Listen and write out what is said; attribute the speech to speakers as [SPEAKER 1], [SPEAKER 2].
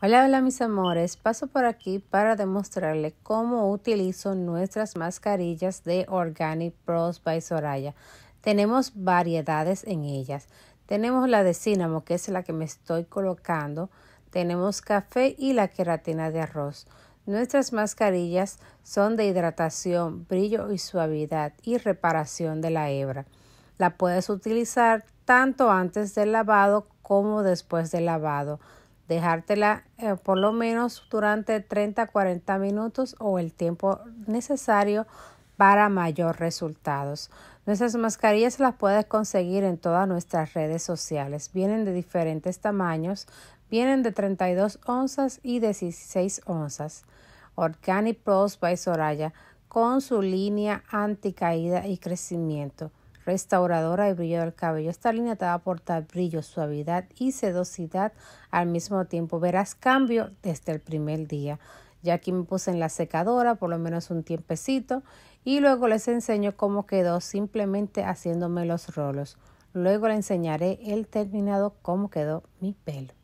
[SPEAKER 1] Hola, hola mis amores, paso por aquí para demostrarle cómo utilizo nuestras mascarillas de Organic Pros by Soraya. Tenemos variedades en ellas. Tenemos la de cinnamon, que es la que me estoy colocando. Tenemos café y la queratina de arroz. Nuestras mascarillas son de hidratación, brillo y suavidad y reparación de la hebra. La puedes utilizar tanto antes del lavado como después del lavado dejártela eh, por lo menos durante 30-40 minutos o el tiempo necesario para mayor resultados. Nuestras mascarillas las puedes conseguir en todas nuestras redes sociales. Vienen de diferentes tamaños, vienen de 32 onzas y 16 onzas. Organic Pros by Soraya con su línea anticaída y crecimiento restauradora y brillo del cabello. Esta línea te va a aportar brillo, suavidad y sedosidad al mismo tiempo. Verás cambio desde el primer día. Ya aquí me puse en la secadora por lo menos un tiempecito y luego les enseño cómo quedó simplemente haciéndome los rolos. Luego le enseñaré el terminado cómo quedó mi pelo.